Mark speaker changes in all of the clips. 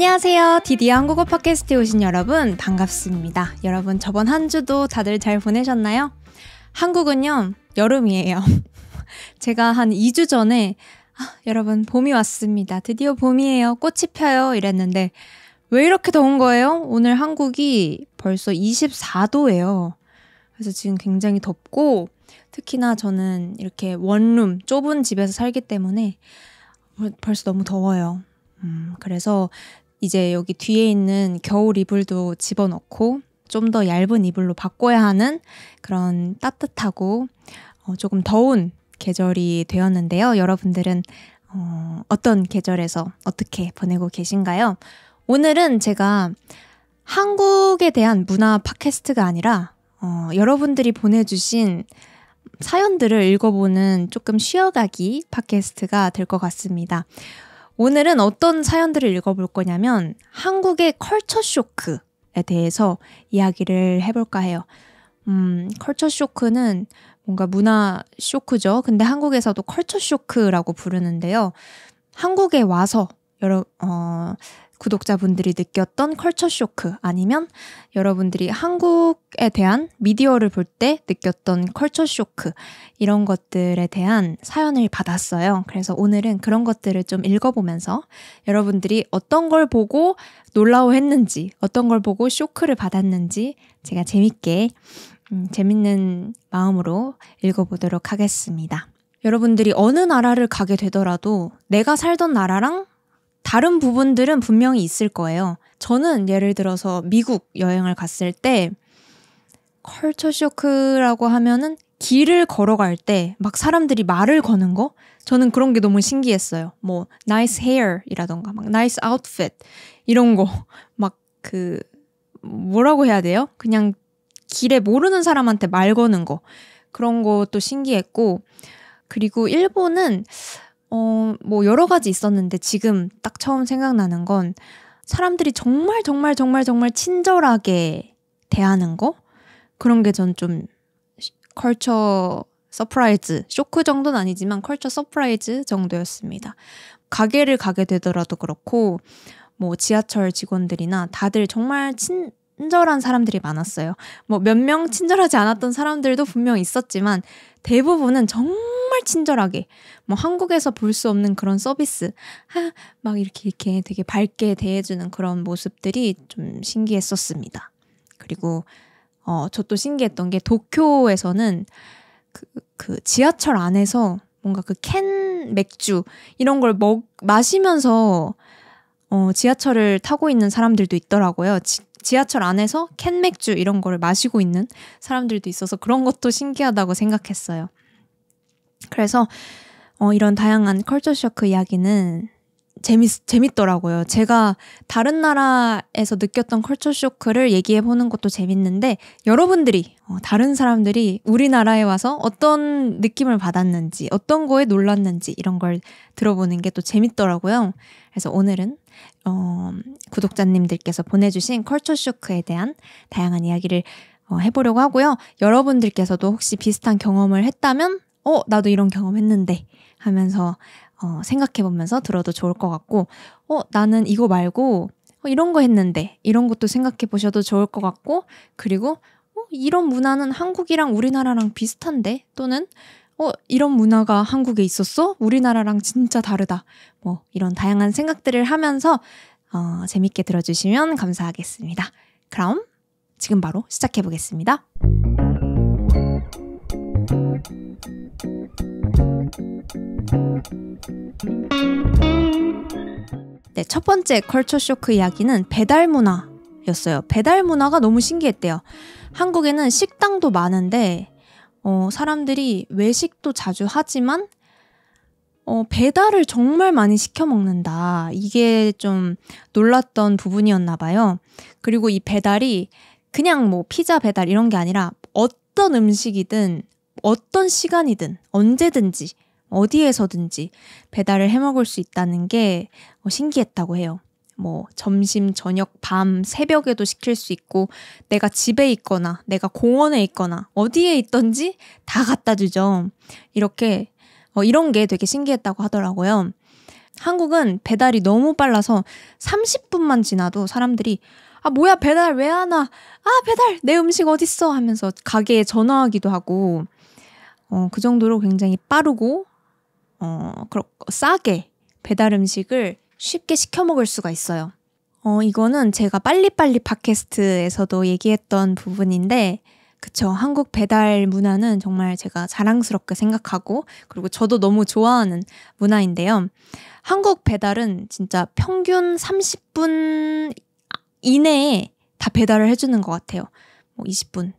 Speaker 1: 안녕하세요. 디디어 한국어 팟캐스트에 오신 여러분 반갑습니다. 여러분 저번 한 주도 다들 잘 보내셨나요? 한국은요 여름이에요. 제가 한 2주 전에 아, 여러분 봄이 왔습니다. 드디어 봄이에요. 꽃이 펴요. 이랬는데 왜 이렇게 더운 거예요? 오늘 한국이 벌써 24도예요. 그래서 지금 굉장히 덥고 특히나 저는 이렇게 원룸 좁은 집에서 살기 때문에 벌써 너무 더워요. 음, 그래서 이제 여기 뒤에 있는 겨울 이불도 집어넣고 좀 더 얇은 이불로 바꿔야 하는 그런 따뜻하고 어, 조금 더운 계절이 되었는데요. 여러분들은 어, 어떤 계절에서 어떻게 보내고 계신가요? 오늘은 제가 한국에 대한 문화 팟캐스트가 아니라 어, 여러분들이 보내주신 사연들을 읽어보는 조금 쉬어가기 팟캐스트가 될 것 같습니다. 오늘은 어떤 사연들을 읽어볼 거냐면 한국의 컬처 쇼크에 대해서 이야기를 해볼까 해요. 음, 컬처 쇼크는 뭔가 문화 쇼크죠. 근데 한국에서도 컬처 쇼크라고 부르는데요. 한국에 와서 여러 어 구독자분들이 느꼈던 컬처 쇼크 아니면 여러분들이 한국에 대한 미디어를 볼 때 느꼈던 컬처 쇼크 이런 것들에 대한 사연을 받았어요. 그래서 오늘은 그런 것들을 좀 읽어보면서 여러분들이 어떤 걸 보고 놀라워했는지 어떤 걸 보고 쇼크를 받았는지 제가 재밌게 음, 재밌는 마음으로 읽어보도록 하겠습니다. 여러분들이 어느 나라를 가게 되더라도 내가 살던 나라랑 다른 부분들은 분명히 있을 거예요. 저는 예를 들어서 미국 여행을 갔을 때 컬처 쇼크라고 하면은 길을 걸어갈 때 막 사람들이 말을 거는 거 저는 그런 게 너무 신기했어요. 뭐 nice hair이라던가 막 nice outfit 이런 거 막 그 뭐라고 해야 돼요? 그냥 길에 모르는 사람한테 말 거는 거 그런 것도 신기했고 그리고 일본은 어, 뭐 여러 가지 있었는데 지금 딱 처음 생각나는 건 사람들이 정말 정말 정말 정말 친절하게 대하는 거? 그런 게 전 좀 컬처 서프라이즈, 쇼크 정도는 아니지만 컬처 서프라이즈 정도였습니다. 가게를 가게 되더라도 그렇고 뭐 지하철 직원들이나 다들 정말 친 친절한 사람들이 많았어요. 뭐 몇 명 친절하지 않았던 사람들도 분명 있었지만 대부분은 정말 친절하게 뭐 한국에서 볼 수 없는 그런 서비스 하, 아, 막 이렇게 이렇게 되게 밝게 대해주는 그런 모습들이 좀 신기했었습니다. 그리고 어, 저또 신기했던 게 도쿄에서는 그, 그 지하철 안에서 뭔가 그 캔 맥주 이런 걸 먹, 마시면서 어, 지하철을 타고 있는 사람들도 있더라고요. 지, 지하철 안에서 캔 맥주 이런 거를 마시고 있는 사람들도 있어서 그런 것도 신기하다고 생각했어요. 그래서 어, 이런 다양한 컬처 쇼크 이야기는 재밌 재밌더라고요. 제가 다른 나라에서 느꼈던 컬처 쇼크를 얘기해 보는 것도 재밌는데 여러분들이 어, 다른 사람들이 우리나라에 와서 어떤 느낌을 받았는지 어떤 거에 놀랐는지 이런 걸 들어보는 게 또 재밌더라고요. 그래서 오늘은 어, 구독자님들께서 보내주신 컬처 쇼크에 대한 다양한 이야기를 어, 해보려고 하고요. 여러분들께서도 혹시 비슷한 경험을 했다면 어 나도 이런 경험했는데 하면서 어, 생각해 보면서 들어도 좋을 것 같고, 어, 나는 이거 말고 어, 이런 거 했는데 이런 것도 생각해 보셔도 좋을 것 같고, 그리고 어, 이런 문화는 한국이랑 우리나라랑 비슷한데 또는 어, 이런 문화가 한국에 있었어? 우리나라랑 진짜 다르다. 뭐 이런 다양한 생각들을 하면서 어, 재밌게 들어주시면 감사하겠습니다. 그럼 지금 바로 시작해 보겠습니다. 네, 첫 번째 컬처 쇼크 이야기는 배달 문화였어요. 배달 문화가 너무 신기했대요. 한국에는 식당도 많은데 어, 사람들이 외식도 자주 하지만 어, 배달을 정말 많이 시켜 먹는다. 이게 좀 놀랐던 부분이었나 봐요. 그리고 이 배달이 그냥 뭐 피자 배달 이런 게 아니라 어떤 음식이든 어떤 시간이든 언제든지 어디에서든지 배달을 해 먹을 수 있다는 게 어, 신기했다고 해요. 뭐 점심, 저녁, 밤, 새벽에도 시킬 수 있고 내가 집에 있거나 내가 공원에 있거나 어디에 있던지 다 갖다 주죠. 이렇게 어, 이런 게 되게 신기했다고 하더라고요. 한국은 배달이 너무 빨라서 30분만 지나도 사람들이 아 뭐야 배달 왜 안 와? 아 배달 내 음식 어딨어 하면서 가게에 전화하기도 하고 어, 그 정도로 굉장히 빠르고 어, 그렇, 싸게 배달 음식을 쉽게 시켜 먹을 수가 있어요. 어, 이거는 제가 빨리빨리 팟캐스트에서도 얘기했던 부분인데, 그쵸. 한국 배달 문화는 정말 제가 자랑스럽게 생각하고, 그리고 저도 너무 좋아하는 문화인데요. 한국 배달은 진짜 평균 30분 이내에 다 배달을 해주는 것 같아요. 뭐 20분,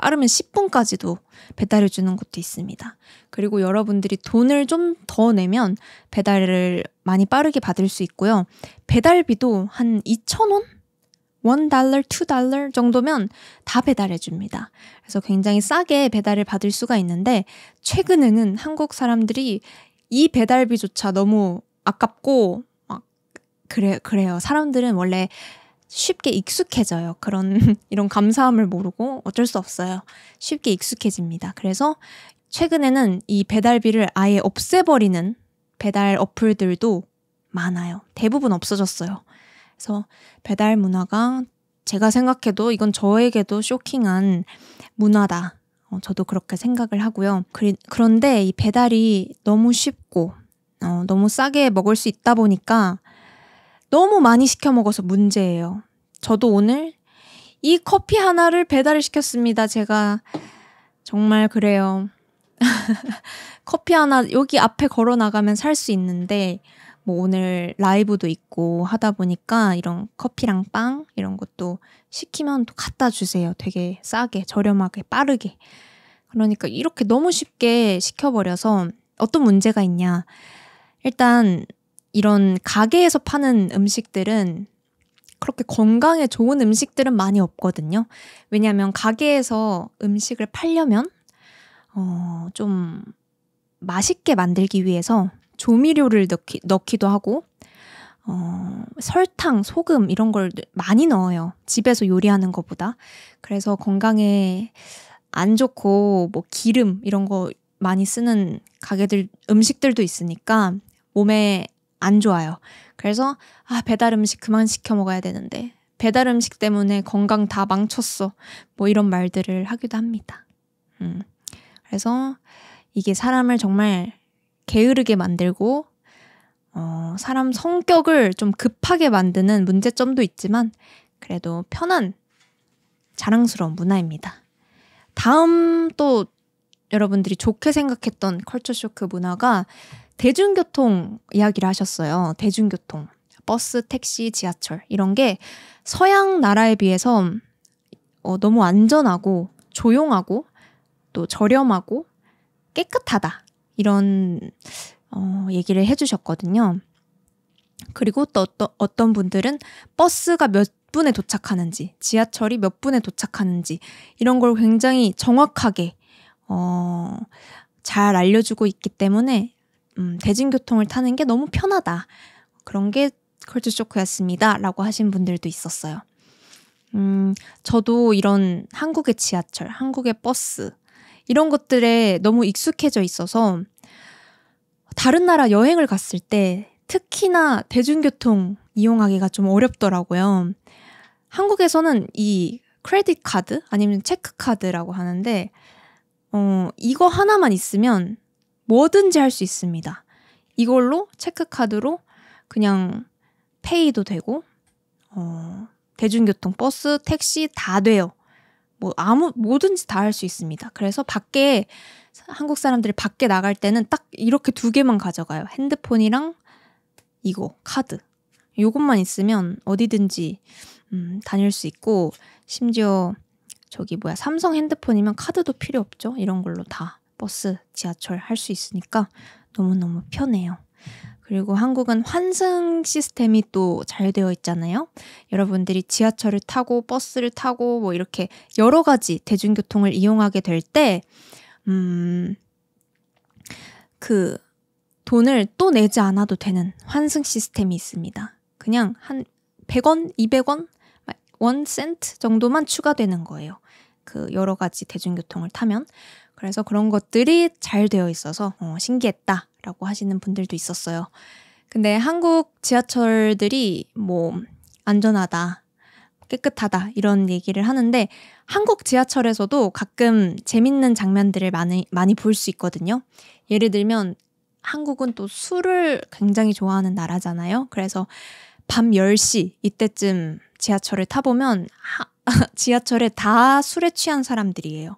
Speaker 1: 빠르면 10분까지도 배달해 주는 곳도 있습니다. 그리고 여러분들이 돈을 좀 더 내면 배달을 많이 빠르게 받을 수 있고요. 배달비도 한 2,000원? 1달러, 2달러 정도면 다 배달해 줍니다. 그래서 굉장히 싸게 배달을 받을 수가 있는데 최근에는 한국 사람들이 이 배달비조차 너무 아깝고 막 그래 그래요. 사람들은 원래 쉽게 익숙해져요. 그런 이런 감사함을 모르고 어쩔 수 없어요. 쉽게 익숙해집니다. 그래서 최근에는 이 배달비를 아예 없애버리는 배달 어플들도 많아요. 대부분 없어졌어요. 그래서 배달 문화가 제가 생각해도 이건 저에게도 쇼킹한 문화다. 어, 저도 그렇게 생각을 하고요. 그리, 그런데 이 배달이 너무 쉽고 어, 너무 싸게 먹을 수 있다 보니까 너무 많이 시켜 먹어서 문제예요. 저도 오늘 이 커피 하나를 배달을 시켰습니다. 제가 정말 그래요. 커피 하나 여기 앞에 걸어 나가면 살 수 있는데 뭐 오늘 라이브도 있고 하다 보니까 이런 커피랑 빵 이런 것도 시키면 또 갖다 주세요. 되게 싸게 저렴하게 빠르게. 그러니까 이렇게 너무 쉽게 시켜버려서 어떤 문제가 있냐. 일단 이런 가게에서 파는 음식들은 그렇게 건강에 좋은 음식들은 많이 없거든요. 왜냐하면 가게에서 음식을 팔려면 어, 좀 맛있게 만들기 위해서 조미료를 넣기, 넣기도 하고 어, 설탕, 소금 이런 걸 많이 넣어요. 집에서 요리하는 것보다. 그래서 건강에 안 좋고 뭐 기름 이런 거 많이 쓰는 가게들 음식들도 있으니까 몸에 안 좋아요. 그래서 아, 배달 음식 그만 시켜 먹어야 되는데 배달 음식 때문에 건강 다 망쳤어. 뭐 이런 말들을 하기도 합니다. 음. 그래서 이게 사람을 정말 게으르게 만들고 어, 사람 성격을 좀 급하게 만드는 문제점도 있지만 그래도 편한 자랑스러운 문화입니다. 다음 또 여러분들이 좋게 생각했던 컬처 쇼크 문화가 대중교통 이야기를 하셨어요. 대중교통. 버스, 택시, 지하철. 이런 게 서양 나라에 비해서 어, 너무 안전하고 조용하고 또 저렴하고 깨끗하다. 이런 어, 얘기를 해주셨거든요. 그리고 또 어떠, 어떤 분들은 버스가 몇 분에 도착하는지, 지하철이 몇 분에 도착하는지, 이런 걸 굉장히 정확하게, 어, 잘 알려주고 있기 때문에 음, 대중교통을 타는 게 너무 편하다. 그런 게 컬처 쇼크였습니다. 라고 하신 분들도 있었어요. 음, 저도 이런 한국의 지하철, 한국의 버스, 이런 것들에 너무 익숙해져 있어서 다른 나라 여행을 갔을 때 특히나 대중교통 이용하기가 좀 어렵더라고요. 한국에서는 이 크레딧 카드 아니면 체크 카드라고 하는데 어, 이거 하나만 있으면 뭐든지 할 수 있습니다. 이걸로 체크카드로 그냥 페이도 되고, 어, 대중교통, 버스, 택시 다 돼요. 뭐 아무 뭐든지 다 할 수 있습니다. 그래서 밖에 한국 사람들이 밖에 나갈 때는 딱 이렇게 두 개만 가져가요. 핸드폰이랑 이거 카드. 요것만 있으면 어디든지 음, 다닐 수 있고 심지어 저기 뭐야 삼성 핸드폰이면 카드도 필요 없죠. 이런 걸로 다 버스, 지하철 할 수 있으니까 너무너무 편해요. 그리고 한국은 환승 시스템이 또 잘 되어 있잖아요. 여러분들이 지하철을 타고 버스를 타고 뭐 이렇게 여러 가지 대중교통을 이용하게 될 때, 음, 그 돈을 또 내지 않아도 되는 환승 시스템이 있습니다. 그냥 한 100원, 200원, 1센트 정도만 추가되는 거예요. 그 여러 가지 대중교통을 타면. 그래서 그런 것들이 잘 되어 있어서 어, 신기했다라고 하시는 분들도 있었어요. 근데 한국 지하철들이 뭐 안전하다, 깨끗하다 이런 얘기를 하는데 한국 지하철에서도 가끔 재밌는 장면들을 많이 많이 볼 수 있거든요. 예를 들면 한국은 또 술을 굉장히 좋아하는 나라잖아요. 그래서 밤 10시 이때쯤 지하철을 타보면 지하철에 다 술에 취한 사람들이에요.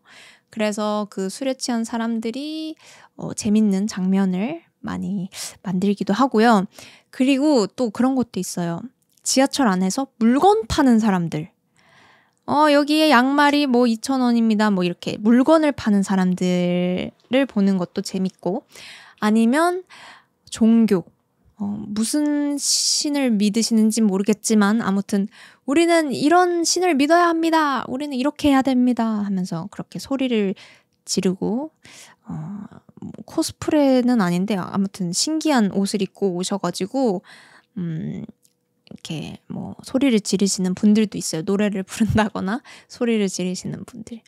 Speaker 1: 그래서 그 술에 취한 사람들이 어, 재밌는 장면을 많이 만들기도 하고요. 그리고 또 그런 것도 있어요. 지하철 안에서 물건 파는 사람들. 어, 여기에 양말이 뭐 2,000원입니다. 뭐 이렇게 물건을 파는 사람들을 보는 것도 재밌고 아니면 종교. 어, 무슨 신을 믿으시는지 모르겠지만 아무튼 우리는 이런 신을 믿어야 합니다. 우리는 이렇게 해야 됩니다. 하면서 그렇게 소리를 지르고 어, 뭐 코스프레는 아닌데 아무튼 신기한 옷을 입고 오셔가지고 음, 이렇게 뭐 소리를 지르시는 분들도 있어요. 노래를 부른다거나 소리를 지르시는 분들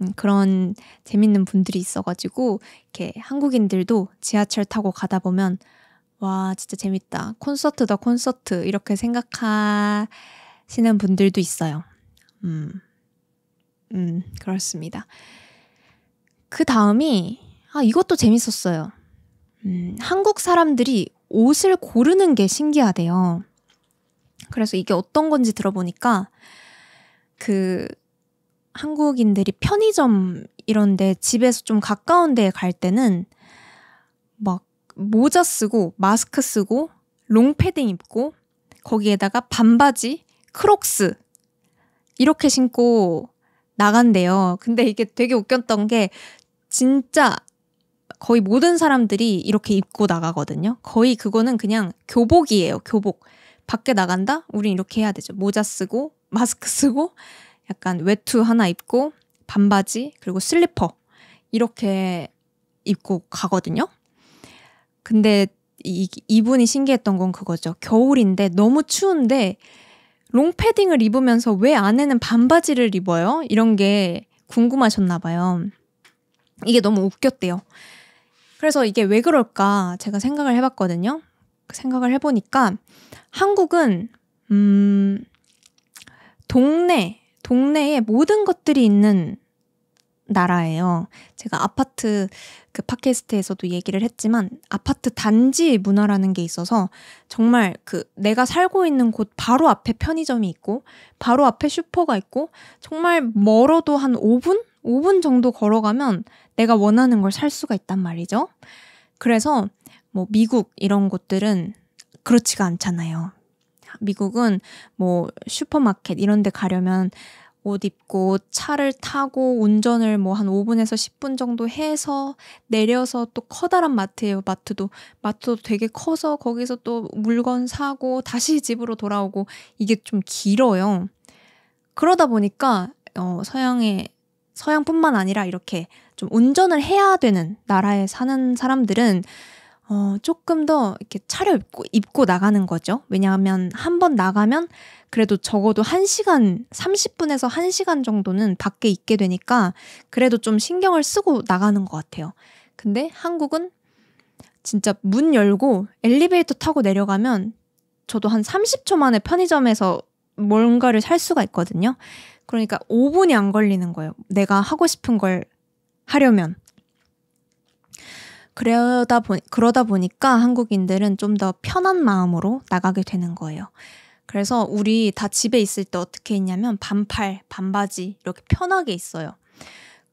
Speaker 1: 음, 그런 재밌는 분들이 있어가지고 이렇게 한국인들도 지하철 타고 가다 보면 와 진짜 재밌다 콘서트다 콘서트 이렇게 생각하 하시는 분들도 있어요. 음, 음, 그렇습니다. 그 다음이, 아, 이것도 재밌었어요. 음, 한국 사람들이 옷을 고르는 게 신기하대요. 그래서 이게 어떤 건지 들어보니까, 그, 한국인들이 편의점 이런데 집에서 좀 가까운 데에 갈 때는 막 모자 쓰고 마스크 쓰고 롱패딩 입고 거기에다가 반바지 크록스 이렇게 신고 나간대요. 근데 이게 되게 웃겼던 게 진짜 거의 모든 사람들이 이렇게 입고 나가거든요. 거의 그거는 그냥 교복이에요. 교복. 밖에 나간다? 우린 이렇게 해야 되죠. 모자 쓰고 마스크 쓰고 약간 외투 하나 입고 반바지 그리고 슬리퍼 이렇게 입고 가거든요. 근데 이, 이분이 신기했던 건 그거죠. 겨울인데 너무 추운데 롱패딩을 입으면서 왜안에는 반바지를 입어요? 이런 게 궁금하셨나 봐요. 이게 너무 웃겼대요. 그래서 이게 왜 그럴까 제가 생각을 해봤거든요. 그 생각을 해보니까 한국은 음 동네 동네에 모든 것들이 있는 나라예요. 제가 아파트 그 팟캐스트에서도 얘기를 했지만 아파트 단지 문화라는 게 있어서 정말 그 내가 살고 있는 곳 바로 앞에 편의점이 있고 바로 앞에 슈퍼가 있고 정말 멀어도 한 5분? 5분 정도 걸어가면 내가 원하는 걸 살 수가 있단 말이죠. 그래서 뭐 미국 이런 곳들은 그렇지가 않잖아요. 미국은 뭐 슈퍼마켓 이런 데 가려면 옷 입고 차를 타고 운전을 뭐 한 5분에서 10분 정도 해서 내려서 또 커다란 마트예요. 마트도 마트도 되게 커서 거기서 또 물건 사고 다시 집으로 돌아오고 이게 좀 길어요. 그러다 보니까 어 서양의 서양뿐만 아니라 이렇게 좀 운전을 해야 되는 나라에 사는 사람들은 어, 조금 더 이렇게 차려 입고, 입고 나가는 거죠. 왜냐하면 한 번 나가면 그래도 적어도 1시간, 30분에서 1시간 정도는 밖에 있게 되니까 그래도 좀 신경을 쓰고 나가는 것 같아요. 근데 한국은 진짜 문 열고 엘리베이터 타고 내려가면 저도 한 30초 만에 편의점에서 뭔가를 살 수가 있거든요. 그러니까 5분이 안 걸리는 거예요. 내가 하고 싶은 걸 하려면. 그러다, 보, 그러다 보니까 한국인들은 좀 더 편한 마음으로 나가게 되는 거예요. 그래서 우리 다 집에 있을 때 어떻게 했냐면 반팔, 반바지 이렇게 편하게 있어요.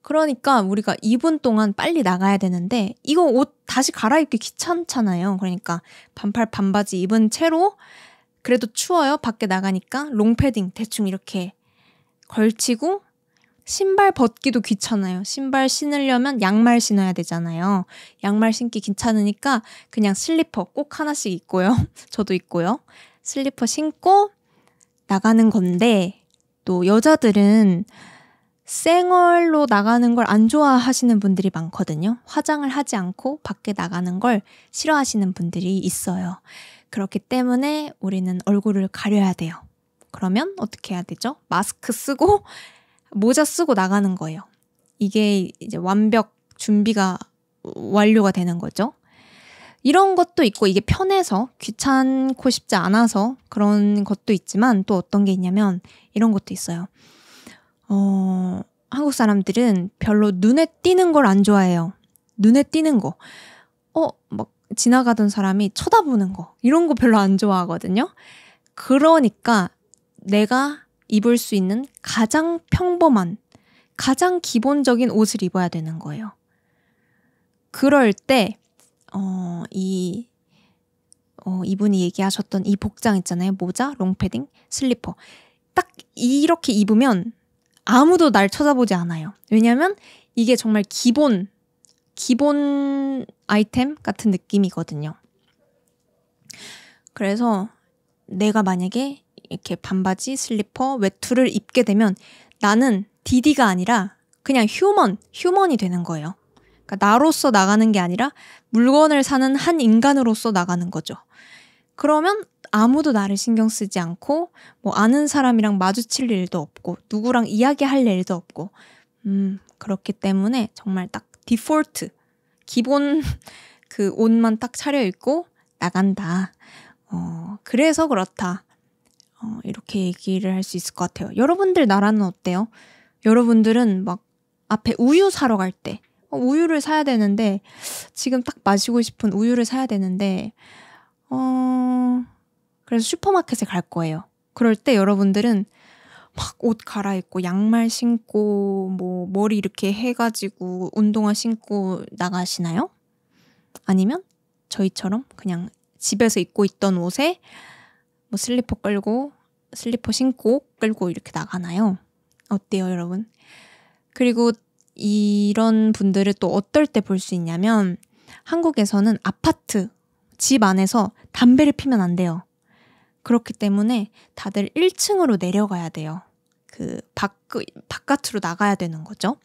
Speaker 1: 그러니까 우리가 2분 동안 빨리 나가야 되는데 이거 옷 다시 갈아입기 귀찮잖아요. 그러니까 반팔, 반바지 입은 채로 그래도 추워요. 밖에 나가니까 롱패딩 대충 이렇게 걸치고 신발 벗기도 귀찮아요. 신발 신으려면 양말 신어야 되잖아요. 양말 신기 귀찮으니까 그냥 슬리퍼 꼭 하나씩 입고요 저도 입고요 슬리퍼 신고 나가는 건데 또 여자들은 쌩얼로 나가는 걸 안 좋아하시는 분들이 많거든요. 화장을 하지 않고 밖에 나가는 걸 싫어하시는 분들이 있어요. 그렇기 때문에 우리는 얼굴을 가려야 돼요. 그러면 어떻게 해야 되죠? 마스크 쓰고 모자 쓰고 나가는 거예요. 이게 이제 완벽 준비가 완료가 되는 거죠. 이런 것도 있고 이게 편해서 귀찮고 싶지 않아서 그런 것도 있지만 또 어떤 게 있냐면 이런 것도 있어요. 어, 한국 사람들은 별로 눈에 띄는 걸 안 좋아해요. 눈에 띄는 거. 어, 막 지나가던 사람이 쳐다보는 거. 이런 거 별로 안 좋아하거든요. 그러니까 내가 입을 수 있는 가장 평범한, 가장 기본적인 옷을 입어야 되는 거예요. 그럴 때 어, 이 어, 이분이 얘기하셨던 이 복장 있잖아요. 모자, 롱패딩, 슬리퍼. 딱 이렇게 입으면 아무도 날 쳐다보지 않아요. 왜냐면 이게 정말 기본, 기본 아이템 같은 느낌이거든요. 그래서 내가 만약에 이렇게 반바지, 슬리퍼, 외투를 입게 되면 나는 디디가 아니라 그냥 휴먼, 휴먼이 되는 거예요. 그러니까 나로서 나가는 게 아니라 물건을 사는 한 인간으로서 나가는 거죠. 그러면 아무도 나를 신경 쓰지 않고 뭐 아는 사람이랑 마주칠 일도 없고 누구랑 이야기할 일도 없고 음 그렇기 때문에 정말 딱 디폴트 기본 그 옷만 딱 차려입고 나간다. 어 그래서 그렇다. 어, 이렇게 얘기를 할 수 있을 것 같아요. 여러분들 나라는 어때요? 여러분들은 막 앞에 우유 사러 갈때 어, 우유를 사야 되는데 지금 딱 마시고 싶은 우유를 사야 되는데 어 그래서 슈퍼마켓에 갈 거예요. 그럴 때 여러분들은 막 옷 갈아입고 양말 신고 뭐 머리 이렇게 해가지고 운동화 신고 나가시나요? 아니면 저희처럼 그냥 집에서 입고 있던 옷에 뭐 슬리퍼 끌고 슬리퍼 신고 끌고 이렇게 나가나요? 어때요, 여러분? 그리고 이런 분들을 또 어떨 때 볼 수 있냐면 한국에서는 아파트, 집 안에서 담배를 피면 안 돼요. 그렇기 때문에 다들 1층으로 내려가야 돼요. 그 밖, 바깥으로 나가야 되는 거죠.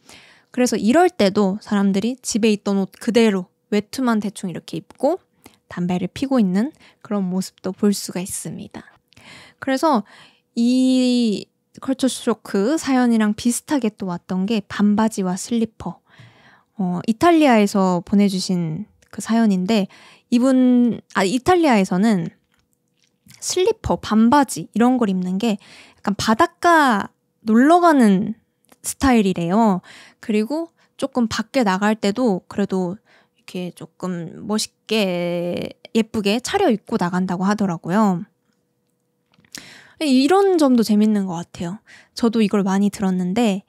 Speaker 1: 그래서 이럴 때도 사람들이 집에 있던 옷 그대로 외투만 대충 이렇게 입고 담배를 피고 있는 그런 모습도 볼 수가 있습니다. 그래서 이 컬처 쇼크 사연이랑 비슷하게 또 왔던 게 반바지와 슬리퍼. 어, 이탈리아에서 보내주신 그 사연인데 이분 아 이탈리아에서는 슬리퍼, 반바지 이런 걸 입는 게 약간 바닷가 놀러 가는 스타일이래요. 그리고 조금 밖에 나갈 때도 그래도 이렇게 조금 멋있게 예쁘게 차려입고 나간다고 하더라고요. 이런 점도 재밌는 것 같아요. 저도 이걸 많이 들었는데,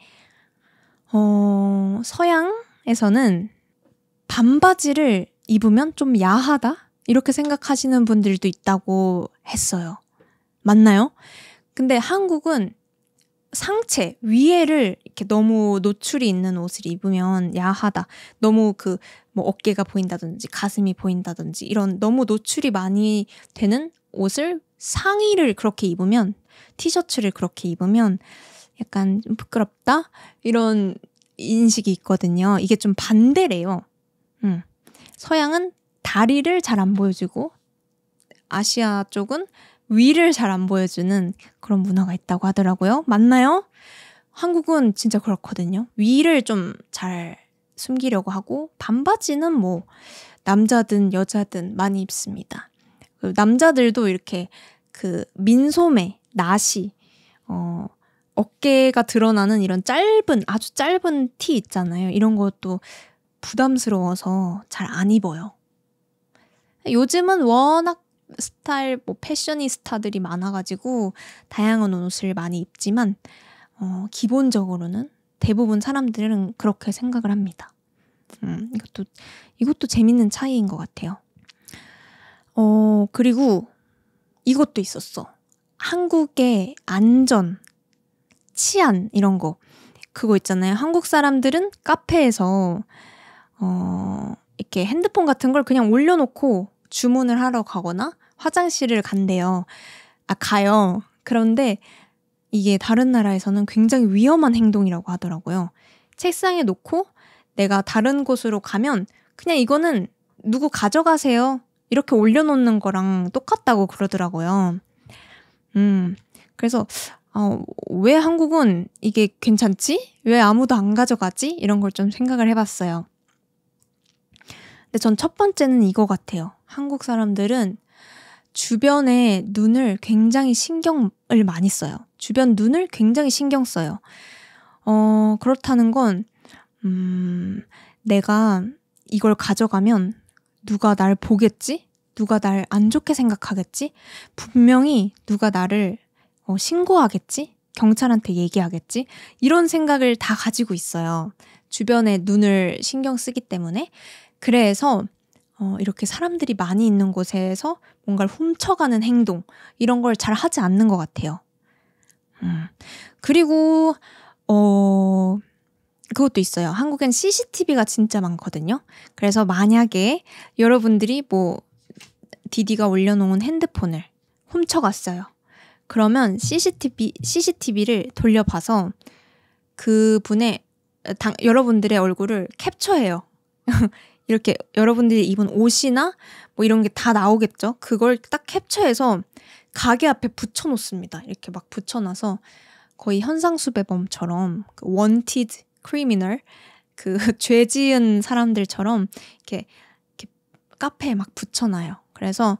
Speaker 1: 어, 서양에서는 반바지를 입으면 좀 야하다? 이렇게 생각하시는 분들도 있다고 했어요. 맞나요? 근데 한국은 상체, 위에를 이렇게 너무 노출이 있는 옷을 입으면 야하다. 너무 그 뭐 어깨가 보인다든지 가슴이 보인다든지 이런 너무 노출이 많이 되는 옷을 상의를 그렇게 입으면 티셔츠를 그렇게 입으면 약간 좀 부끄럽다 이런 인식이 있거든요. 이게 좀 반대래요. 음. 서양은 다리를 잘 안 보여주고 아시아 쪽은 위를 잘 안 보여주는 그런 문화가 있다고 하더라고요. 맞나요? 한국은 진짜 그렇거든요. 위를 좀 잘 숨기려고 하고 반바지는 뭐 남자든 여자든 많이 입습니다. 남자들도 이렇게 그 민소매, 나시, 어, 어깨가 드러나는 이런 짧은, 아주 짧은 티 있잖아요. 이런 것도 부담스러워서 잘 안 입어요. 요즘은 워낙 스타일, 뭐 패셔니스타들이 많아가지고 다양한 옷을 많이 입지만, 어, 기본적으로는 대부분 사람들은 그렇게 생각을 합니다. 음, 이것도, 이것도 재밌는 차이인 것 같아요. 어, 그리고 이것도 있었어. 한국의 안전, 치안, 이런 거. 그거 있잖아요. 한국 사람들은 카페에서, 어, 이렇게 핸드폰 같은 걸 그냥 올려놓고 주문을 하러 가거나 화장실을 간대요. 아, 가요. 그런데 이게 다른 나라에서는 굉장히 위험한 행동이라고 하더라고요. 책상에 놓고 내가 다른 곳으로 가면 그냥 이거는 누구 가져가세요. 이렇게 올려놓는 거랑 똑같다고 그러더라고요. 음, 그래서, 어, 왜 한국은 이게 괜찮지? 왜 아무도 안 가져가지? 이런 걸 좀 생각을 해봤어요. 근데 전 첫 번째는 이거 같아요. 한국 사람들은 주변의 눈을 굉장히 신경을 많이 써요. 주변 눈을 굉장히 신경 써요. 어, 그렇다는 건, 음, 내가 이걸 가져가면 누가 날 보겠지? 누가 날 안 좋게 생각하겠지? 분명히 누가 나를 어, 신고하겠지? 경찰한테 얘기하겠지? 이런 생각을 다 가지고 있어요. 주변에 눈을 신경 쓰기 때문에. 그래서 어, 이렇게 사람들이 많이 있는 곳에서 뭔가를 훔쳐가는 행동, 이런 걸 잘 하지 않는 것 같아요. 음. 그리고, 어, 그것도 있어요. 한국엔 CCTV가 진짜 많거든요. 그래서 만약에 여러분들이 뭐 디디가 올려놓은 핸드폰을 훔쳐갔어요. 그러면 CCTV, CCTV를 돌려봐서 그분의, 당, 여러분들의 얼굴을 캡처해요. 이렇게 여러분들이 입은 옷이나 뭐 이런 게 다 나오겠죠? 그걸 딱 캡처해서 가게 앞에 붙여놓습니다. 이렇게 막 붙여놔서 거의 현상수배범처럼 원티드, 그 criminal 그 죄지은 사람들처럼 이렇게, 이렇게 카페에 막 붙여놔요. 그래서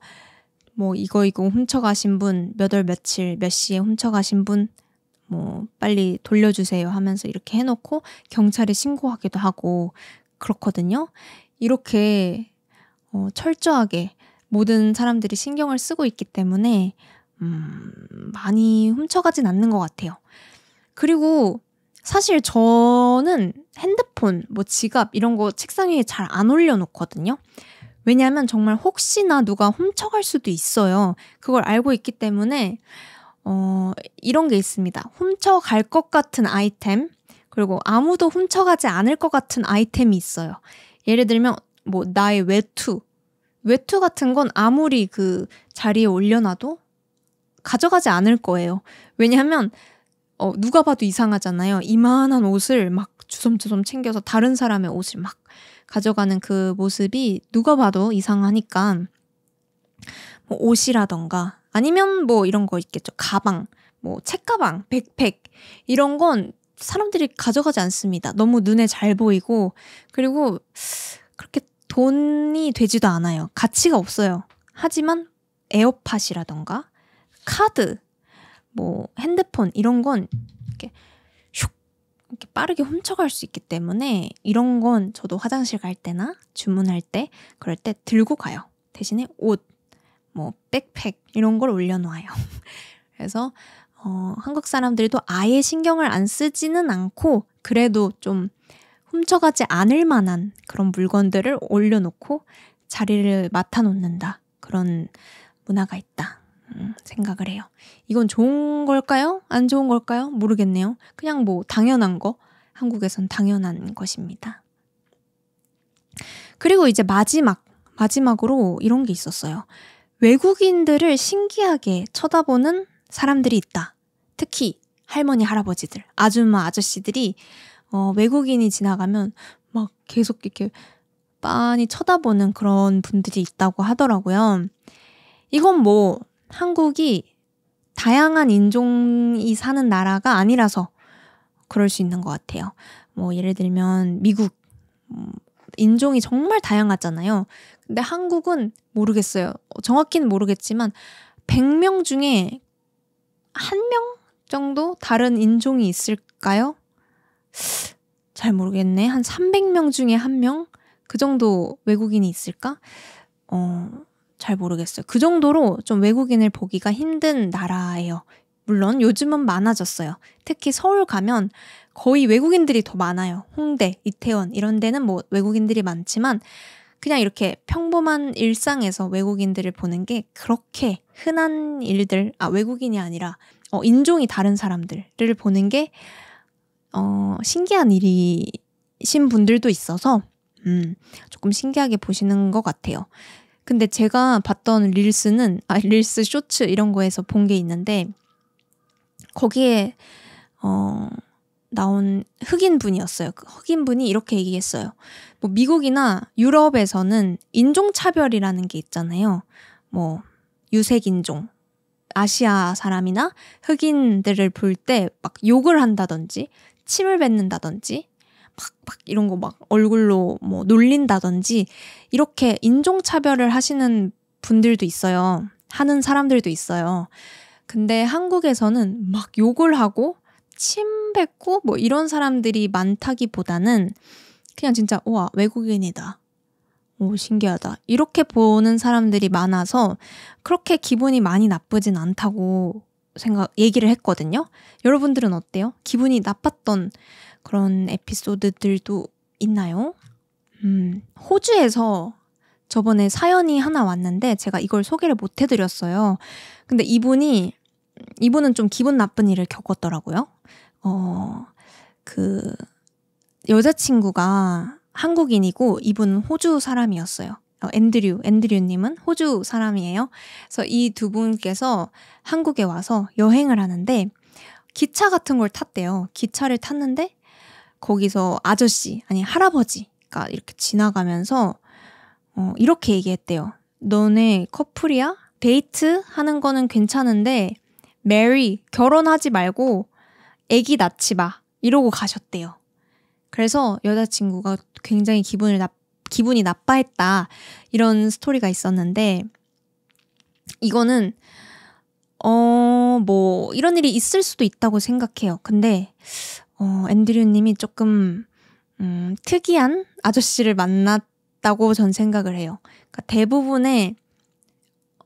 Speaker 1: 뭐 이거 이거 훔쳐가신 분 몇월 며칠 몇 시에 훔쳐가신 분 뭐 빨리 돌려주세요 하면서 이렇게 해놓고 경찰에 신고하기도 하고 그렇거든요. 이렇게 어, 철저하게 모든 사람들이 신경을 쓰고 있기 때문에 음, 많이 훔쳐가진 않는 것 같아요. 그리고 사실 저는 핸드폰, 뭐 지갑 이런 거 책상 에잘 안 올려놓거든요. 왜냐하면 정말 혹시나 누가 훔쳐갈 수도 있어요. 그걸 알고 있기 때문에 어, 이런 게 있습니다. 훔쳐갈 것 같은 아이템 그리고 아무도 훔쳐가지 않을 것 같은 아이템이 있어요. 예를 들면 뭐 나의 외투, 외투 같은 건 아무리 그 자리에 올려놔도 가져가지 않을 거예요. 왜냐하면 어, 누가 봐도 이상하잖아요. 이만한 옷을 막 주섬주섬 챙겨서 다른 사람의 옷을 막 가져가는 그 모습이 누가 봐도 이상하니까 뭐 옷이라던가 아니면 뭐 이런 거 있겠죠. 가방, 뭐 책가방, 백팩 이런 건 사람들이 가져가지 않습니다. 너무 눈에 잘 보이고 그리고 그렇게 돈이 되지도 않아요. 가치가 없어요. 하지만 에어팟이라던가 카드 뭐 핸드폰 이런 건 이렇게 슉 이렇게 빠르게 훔쳐갈 수 있기 때문에 이런 건 저도 화장실 갈 때나 주문할 때 그럴 때 들고 가요. 대신에 옷, 뭐 백팩 이런 걸 올려놓아요. 그래서 어, 한국 사람들도 아예 신경을 안 쓰지는 않고 그래도 좀 훔쳐가지 않을 만한 그런 물건들을 올려놓고 자리를 맡아놓는다. 그런 문화가 있다. 생각을 해요. 이건 좋은 걸까요? 안 좋은 걸까요? 모르겠네요. 그냥 뭐 당연한 거. 한국에선 당연한 것입니다. 그리고 이제 마지막, 마지막으로 이런 게 있었어요. 외국인들을 신기하게 쳐다보는 사람들이 있다. 특히 할머니, 할아버지들, 아줌마, 아저씨들이 어, 외국인이 지나가면 막 계속 이렇게 빤히 쳐다보는 그런 분들이 있다고 하더라고요. 이건 뭐 한국이 다양한 인종이 사는 나라가 아니라서 그럴 수 있는 것 같아요. 뭐 예를 들면 미국 음, 인종이 정말 다양하잖아요. 근데 한국은 모르겠어요. 정확히는 모르겠지만 100명 중에 한 명 정도 다른 인종이 있을까요? 잘 모르겠네. 한 300명 중에 한 명? 그 정도 외국인이 있을까? 어, 잘 모르겠어요. 그 정도로 좀 외국인을 보기가 힘든 나라예요. 물론 요즘은 많아졌어요. 특히 서울 가면 거의 외국인들이 더 많아요. 홍대, 이태원 이런 데는 뭐 외국인들이 많지만 그냥 이렇게 평범한 일상에서 외국인들을 보는 게 그렇게 흔한 일들, 아, 외국인이 아니라 어, 인종이 다른 사람들을 보는 게 어, 신기한 일이신 분들도 있어서 음, 조금 신기하게 보시는 것 같아요. 근데 제가 봤던 릴스는 아 릴스 쇼츠 이런 거에서 본 게 있는데 거기에 어 나온 흑인 분이었어요. 그 흑인 분이 이렇게 얘기했어요. 뭐 미국이나 유럽에서는 인종 차별이라는 게 있잖아요. 뭐 유색 인종, 아시아 사람이나 흑인들을 볼 때 막 욕을 한다든지 침을 뱉는다든지 팍팍 이런 거 막 얼굴로 뭐 놀린다든지 이렇게 인종차별을 하시는 분들도 있어요. 하는 사람들도 있어요. 근데 한국에서는 막 욕을 하고 침 뱉고 뭐 이런 사람들이 많다기보다는 그냥 진짜 우와 외국인이다. 오 신기하다. 이렇게 보는 사람들이 많아서 그렇게 기분이 많이 나쁘진 않다고 생각 얘기를 했거든요. 여러분들은 어때요? 기분이 나빴던 그런 에피소드들도 있나요? 음, 호주에서 저번에 사연이 하나 왔는데 제가 이걸 소개를 못 해드렸어요. 근데 이분이 이분은 좀 기분 나쁜 일을 겪었더라고요. 어, 그 여자친구가 한국인이고 이분 호주 사람이었어요. 어, 앤드류, 앤드류님은 호주 사람이에요. 그래서 이 두 분께서 한국에 와서 여행을 하는데 기차 같은 걸 탔대요. 기차를 탔는데 거기서 아저씨, 아니 할아버지가 이렇게 지나가면서 어, 이렇게 얘기했대요. 너네 커플이야? 데이트 하는 거는 괜찮은데 메리 결혼하지 말고 애기 낳지 마 이러고 가셨대요. 그래서 여자친구가 굉장히 기분을 나쁘 기분이 나빠했다. 이런 스토리가 있었는데, 이거는, 어, 뭐, 이런 일이 있을 수도 있다고 생각해요. 근데, 어, 앤드류 님이 조금, 음, 특이한 아저씨를 만났다고 전 생각을 해요. 그러니까 대부분의,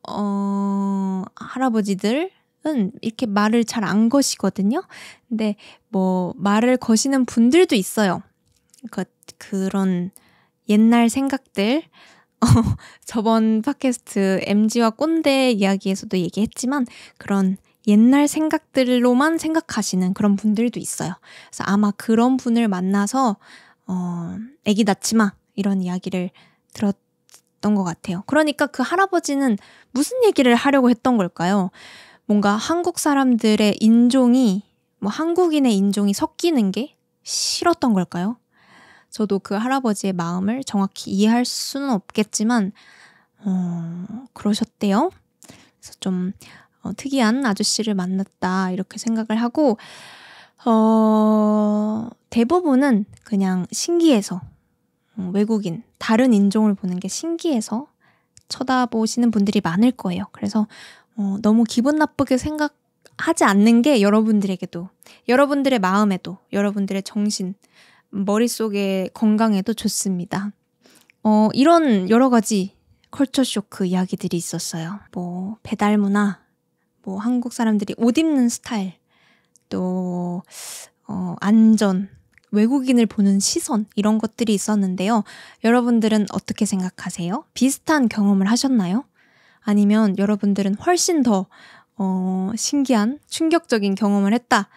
Speaker 1: 어, 할아버지들, 은 이렇게 말을 잘 안 거시거든요. 근데 뭐 말을 거시는 분들도 있어요. 그니까 그런 옛날 생각들, 어, 저번 팟캐스트 MG와 꼰대 이야기에서도 얘기했지만 그런 옛날 생각들로만 생각하시는 그런 분들도 있어요. 그래서 아마 그런 분을 만나서 어, 애기 낳지 마 이런 이야기를 들었던 것 같아요. 그러니까 그 할아버지는 무슨 얘기를 하려고 했던 걸까요? 뭔가 한국 사람들의 인종이 뭐 한국인의 인종이 섞이는 게 싫었던 걸까요? 저도 그 할아버지의 마음을 정확히 이해할 수는 없겠지만, 어, 그러셨대요. 그래서 좀 어, 특이한 아저씨를 만났다, 이렇게 생각을 하고, 어, 대부분은 그냥 신기해서, 어, 외국인, 다른 인종을 보는 게 신기해서 쳐다보시는 분들이 많을 거예요. 그래서 어, 너무 기분 나쁘게 생각하지 않는 게 여러분들에게도, 여러분들의 마음에도, 여러분들의 정신, 머릿속에 건강에도 좋습니다. 어, 이런 여러 가지 컬처 쇼크 이야기들이 있었어요. 뭐, 배달 문화, 뭐, 한국 사람들이 옷 입는 스타일, 또, 어, 안전, 외국인을 보는 시선, 이런 것들이 있었는데요. 여러분들은 어떻게 생각하세요? 비슷한 경험을 하셨나요? 아니면 여러분들은 훨씬 더, 어, 신기한, 충격적인 경험을 했다.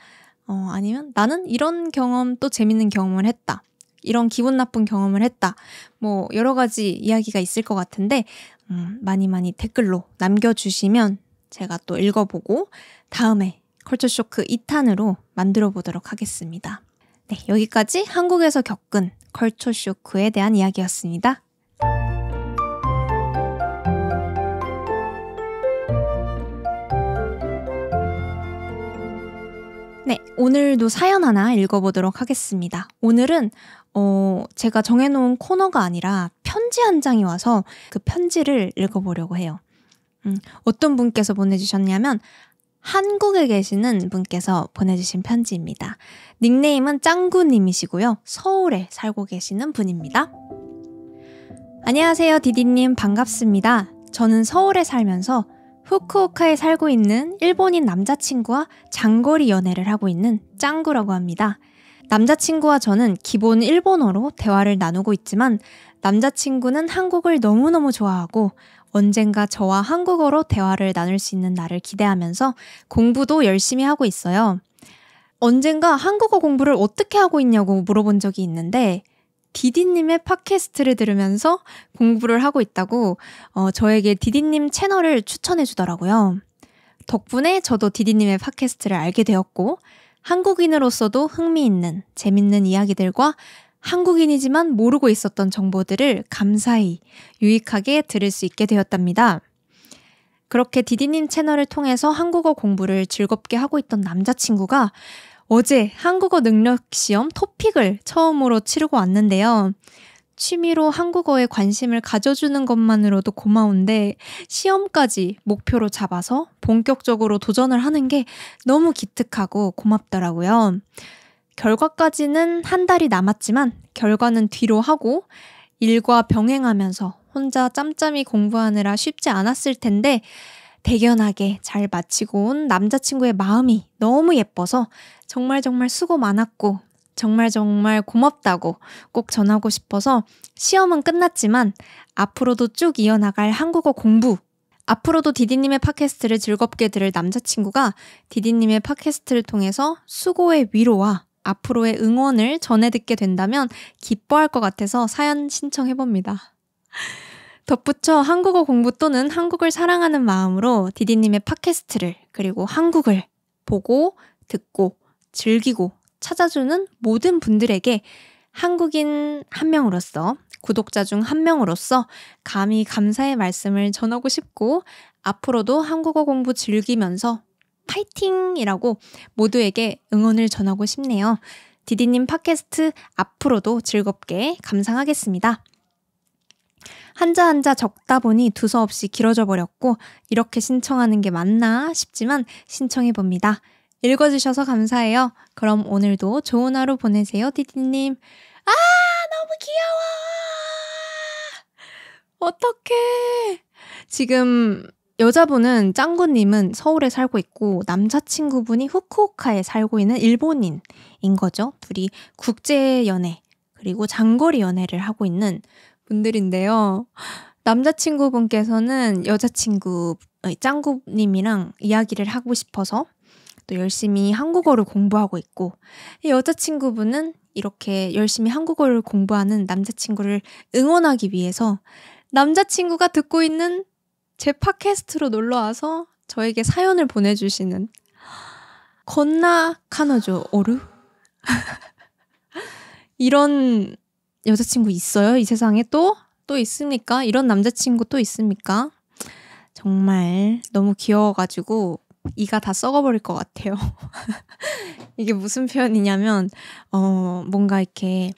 Speaker 1: 어, 아니면 나는 이런 경험 또 재밌는 경험을 했다. 이런 기분 나쁜 경험을 했다. 뭐 여러 가지 이야기가 있을 것 같은데 음, 많이 많이 댓글로 남겨주시면 제가 또 읽어보고 다음에 컬처 쇼크 2탄으로 만들어 보도록 하겠습니다. 네, 여기까지 한국에서 겪은 컬처 쇼크에 대한 이야기였습니다. 네, 오늘도 사연 하나 읽어보도록 하겠습니다. 오늘은 어, 제가 정해놓은 코너가 아니라 편지 한 장이 와서 그 편지를 읽어보려고 해요. 음, 어떤 분께서 보내주셨냐면 한국에 계시는 분께서 보내주신 편지입니다. 닉네임은 짱구님이시고요. 서울에 살고 계시는 분입니다. 안녕하세요, 디디님. 반갑습니다. 저는 서울에 살면서 후쿠오카에 살고 있는 일본인 남자친구와 장거리 연애를 하고 있는 짱구라고 합니다. 남자친구와 저는 기본 일본어로 대화를 나누고 있지만 남자친구는 한국을 너무너무 좋아하고 언젠가 저와 한국어로 대화를 나눌 수 있는 날을 기대하면서 공부도 열심히 하고 있어요. 언젠가 한국어 공부를 어떻게 하고 있냐고 물어본 적이 있는데 디디님의 팟캐스트를 들으면서 공부를 하고 있다고 어, 저에게 디디님 채널을 추천해 주더라고요. 덕분에 저도 디디님의 팟캐스트를 알게 되었고, 한국인으로서도 흥미있는, 재밌는 이야기들과 한국인이지만 모르고 있었던 정보들을 감사히, 유익하게 들을 수 있게 되었답니다. 그렇게 디디님 채널을 통해서 한국어 공부를 즐겁게 하고 있던 남자친구가 어제 한국어 능력 시험 토픽을 처음으로 치르고 왔는데요. 취미로 한국어에 관심을 가져주는 것만으로도 고마운데 시험까지 목표로 잡아서 본격적으로 도전을 하는 게 너무 기특하고 고맙더라고요. 결과까지는 한 달이 남았지만 결과는 뒤로 하고 일과 병행하면서 혼자 짬짬이 공부하느라 쉽지 않았을 텐데 대견하게 잘 마치고 온 남자친구의 마음이 너무 예뻐서 정말 정말 수고 많았고 정말 정말 고맙다고 꼭 전하고 싶어서 시험은 끝났지만 앞으로도 쭉 이어나갈 한국어 공부 앞으로도 디디님의 팟캐스트를 즐겁게 들을 남자친구가 디디님의 팟캐스트를 통해서 수고의 위로와 앞으로의 응원을 전해 듣게 된다면 기뻐할 것 같아서 사연 신청해봅니다. 덧붙여 한국어 공부 또는 한국을 사랑하는 마음으로 디디님의 팟캐스트를 그리고 한국을 보고 듣고 즐기고 찾아주는 모든 분들에게 한국인 한 명으로서 구독자 중 한 명으로서 감히 감사의 말씀을 전하고 싶고 앞으로도 한국어 공부 즐기면서 파이팅이라고 모두에게 응원을 전하고 싶네요. 디디님 팟캐스트 앞으로도 즐겁게 감상하겠습니다. 한자 한자 적다 보니 두서없이 길어져 버렸고 이렇게 신청하는 게 맞나 싶지만 신청해 봅니다. 읽어주셔서 감사해요. 그럼 오늘도 좋은 하루 보내세요, 디디님. 아, 너무 귀여워! 어떡해! 지금 여자분은 짱구님은 서울에 살고 있고 남자친구분이 후쿠오카에 살고 있는 일본인인 거죠. 둘이 국제 연애 그리고 장거리 연애를 하고 있는 분들인데요. 남자친구분께서는 여자친구 짱구님이랑 이야기를 하고 싶어서 또 열심히 한국어를 공부하고 있고 여자친구분은 이렇게 열심히 한국어를 공부하는 남자친구를 응원하기 위해서 남자친구가 듣고 있는 제 팟캐스트로 놀러와서 저에게 사연을 보내주시는 건나 카노조 오르 이런 여자친구 있어요? 이 세상에 또? 또 있습니까? 이런 남자친구 또 있습니까? 정말 너무 귀여워가지고 이가 다 썩어버릴 것 같아요. 이게 무슨 표현이냐면, 어, 뭔가 이렇게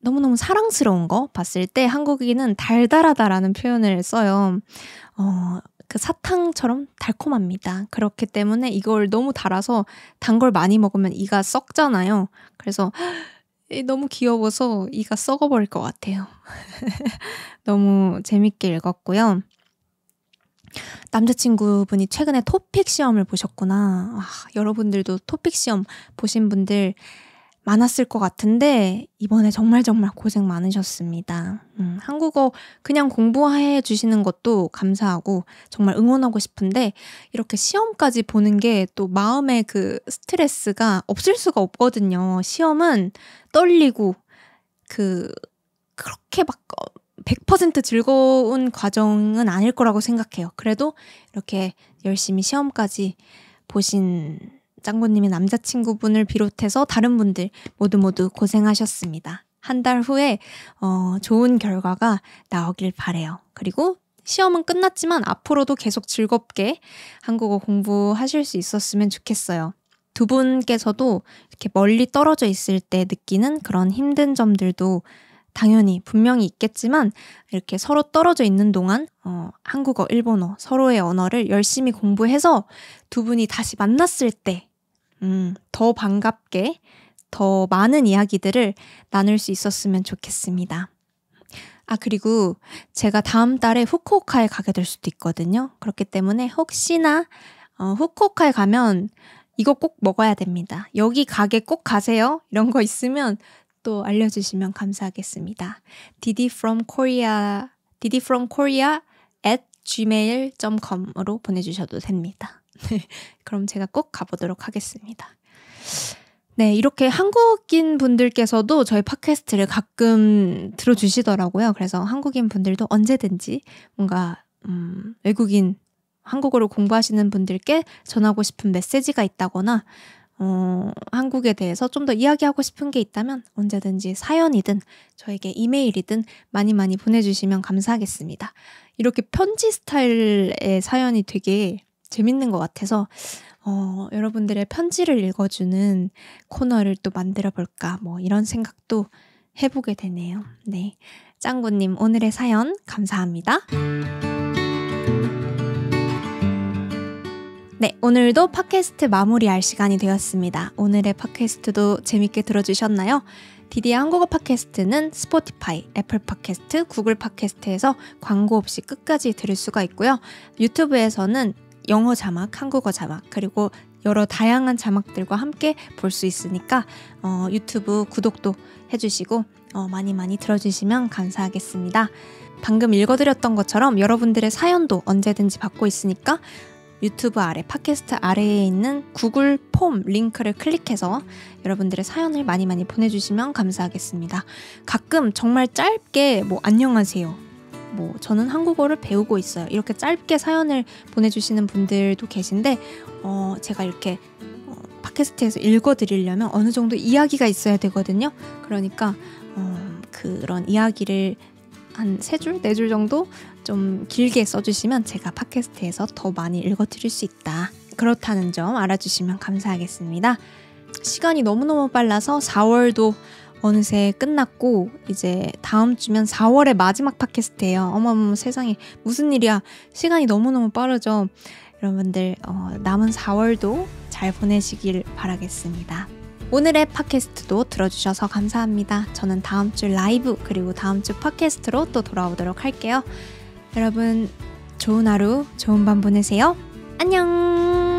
Speaker 1: 너무너무 사랑스러운 거 봤을 때 한국인은 달달하다라는 표현을 써요. 어, 그 사탕처럼 달콤합니다. 그렇기 때문에 이걸 너무 달아서 단 걸 많이 먹으면 이가 썩잖아요. 그래서 너무 귀여워서 이가 썩어버릴 것 같아요. 너무 재밌게 읽었고요. 남자친구분이 최근에 토픽 시험을 보셨구나. 아, 여러분들도 토픽 시험 보신 분들 많았을 것 같은데 이번에 정말 정말 고생 많으셨습니다. 음, 한국어 그냥 공부해 주시는 것도 감사하고 정말 응원하고 싶은데 이렇게 시험까지 보는 게 또 마음의 그 스트레스가 없을 수가 없거든요. 시험은 떨리고 그 그렇게 막 100% 즐거운 과정은 아닐 거라고 생각해요. 그래도 이렇게 열심히 시험까지 보신 짱구님의 남자친구분을 비롯해서 다른 분들 모두 모두 고생하셨습니다. 한 달 후에 어, 좋은 결과가 나오길 바래요. 그리고 시험은 끝났지만 앞으로도 계속 즐겁게 한국어 공부하실 수 있었으면 좋겠어요. 두 분께서도 이렇게 멀리 떨어져 있을 때 느끼는 그런 힘든 점들도 당연히 분명히 있겠지만 이렇게 서로 떨어져 있는 동안 어, 한국어, 일본어 서로의 언어를 열심히 공부해서 두 분이 다시 만났을 때 음, 더 반갑게 더 많은 이야기들을 나눌 수 있었으면 좋겠습니다. 아, 그리고 제가 다음 달에 후쿠오카에 가게 될 수도 있거든요. 그렇기 때문에 혹시나 어, 후쿠오카에 가면 이거 꼭 먹어야 됩니다. 여기 가게 꼭 가세요. 이런 거 있으면 또 알려주시면 감사하겠습니다. 디디 from Korea, 디디 from Korea at gmail.com으로 보내주셔도 됩니다. 그럼 제가 꼭 가보도록 하겠습니다. 네, 이렇게 한국인 분들께서도 저희 팟캐스트를 가끔 들어주시더라고요. 그래서 한국인 분들도 언제든지 뭔가, 음, 외국인, 한국어를 공부하시는 분들께 전하고 싶은 메시지가 있다거나, 어, 한국에 대해서 좀 더 이야기하고 싶은 게 있다면 언제든지 사연이든 저에게 이메일이든 많이 많이 보내주시면 감사하겠습니다. 이렇게 편지 스타일의 사연이 되게 재밌는 것 같아서 어, 여러분들의 편지를 읽어주는 코너를 또 만들어 볼까 뭐 이런 생각도 해보게 되네요. 네, 짱구님 오늘의 사연 감사합니다. 네, 오늘도 팟캐스트 마무리할 시간이 되었습니다. 오늘의 팟캐스트도 재밌게 들어주셨나요? 디디의 한국어 팟캐스트는 스포티파이, 애플 팟캐스트, 구글 팟캐스트에서 광고 없이 끝까지 들을 수가 있고요. 유튜브에서는 영어 자막, 한국어 자막, 그리고 여러 다양한 자막들과 함께 볼 수 있으니까 어, 유튜브 구독도 해주시고 어, 많이 많이 들어주시면 감사하겠습니다. 방금 읽어드렸던 것처럼 여러분들의 사연도 언제든지 받고 있으니까 유튜브 아래 팟캐스트 아래에 있는 구글 폼 링크를 클릭해서 여러분들의 사연을 많이 많이 보내주시면 감사하겠습니다. 가끔 정말 짧게 뭐 안녕하세요 뭐 저는 한국어를 배우고 있어요. 이렇게 짧게 사연을 보내주시는 분들도 계신데 어, 제가 이렇게 어, 팟캐스트에서 읽어드리려면 어느 정도 이야기가 있어야 되거든요. 그러니까 어, 그런 이야기를 한 세 줄, 네 줄 정도 좀 길게 써주시면 제가 팟캐스트에서 더 많이 읽어드릴 수 있다. 그렇다는 점 알아주시면 감사하겠습니다. 시간이 너무너무 빨라서 4월도 어느새 끝났고 이제 다음 주면 4월의 마지막 팟캐스트예요. 어머머 세상에 무슨 일이야? 시간이 너무너무 빠르죠. 여러분들 어, 남은 4월도 잘 보내시길 바라겠습니다. 오늘의 팟캐스트도 들어주셔서 감사합니다. 저는 다음 주 라이브 그리고 다음 주 팟캐스트로 또 돌아오도록 할게요. 여러분 좋은 하루, 좋은 밤 보내세요. 안녕!